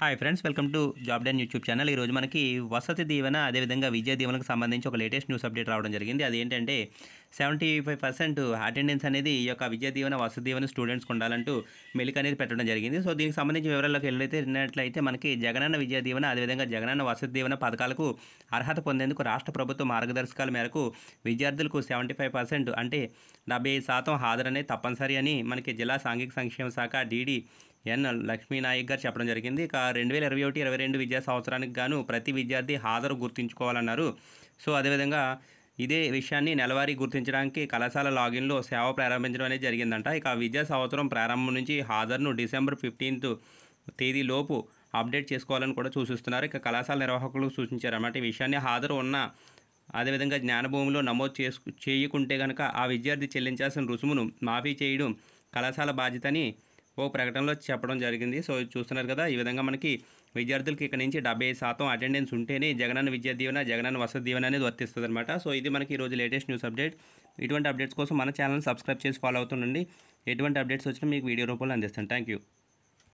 hi friends welcome to Job Den YouTube channel ఈరోజు మనకి వసతి దీవెన అదేవిధంగా విద్యా దీవెనకు సంబంధించి ఒక లేటెస్ట్ న్యూస్ అప్డేట్ రావడం జరిగింది అదేంటంటే సెవెంటీ ఫైవ్ పర్సెంట్ అటెండెన్స్ అనేది ఈ యొక్క విద్యా దీవెన వసతి దీవెన స్టూడెంట్స్కి ఉండాలంటూ మెలిక అనేది పెట్టడం జరిగింది సో దీనికి సంబంధించి వివరాల్లోకి వెళ్ళైతే వెళ్ళినట్లయితే మనకి జగనన్న విద్యా దీవెన అదేవిధంగా జగనన్న వసతి దీవెన పథకాలకు అర్హత పొందేందుకు రాష్ట్ర ప్రభుత్వ మార్గదర్శకాల మేరకు విద్యార్థులకు సెవెంటీ ఫైవ్ పర్సెంట్ అంటే డెబ్బై శాతం హాజరనే తప్పనిసరి అని మనకి జిల్లా సాంఘిక సంక్షేమ శాఖ డీడీ ఎన్ లక్ష్మీనాయక్ గారు చెప్పడం జరిగింది ఇక రెండు వేల ఇరవై ఒకటి ఇరవై రెండు విద్యా సంవత్సరానికి గాను ప్రతి విద్యార్థి హాజరు గుర్తుంచుకోవాలన్నారు సో అదేవిధంగా ఇదే విషయాన్ని నెలవారీ గుర్తించడానికి కళాశాల లాగిన్లో సేవ ప్రారంభించడం అనేది జరిగిందంట ఇక విద్యా సంవత్సరం ప్రారంభం నుంచి హాజరును డిసెంబర్ ఫిఫ్టీన్త్ తేదీలోపు అప్డేట్ చేసుకోవాలని కూడా సూచిస్తున్నారు ఇక కళాశాల నిర్వాహకులు సూచించారన్నమాట ఈ విషయాన్ని హాజరు ఉన్న అదేవిధంగా జ్ఞానభూమిలో నమోదు చేసు చేయకుంటే కనుక ఆ విద్యార్థి చెల్లించాల్సిన రుసుమును మాఫీ చేయడం కళాశాల బాధ్యతని ఓ ప్రకటనలో చెప్పడం జరిగింది సో చూస్తున్నారు కదా ఈ విధంగా మనకి విద్యార్థులకి ఇక్కడ నుంచి డెబ్బై శాతం అటెండెన్స్ ఉంటేనే జగనన్న విద్యా దీవెన జగనన్న వసతి దీవెన అనేది వర్తిస్తుంది అనమాట సో ఇది మనకి ఈరోజు లేటెస్ట్ న్యూస్ అప్డేట్ ఇటువంటి అప్డేట్స్ కోసం మన ఛానల్ సబ్స్క్రైబ్ చేసి ఫాలో అవుతుండండి ఎటువంటి అప్డేట్స్ వచ్చినా మీకు వీడియో రూపంలో అందిస్తాను థ్యాంక్ యూ